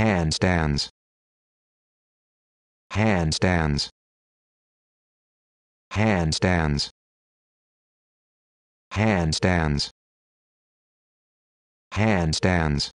handstands handstands handstands handstands handstands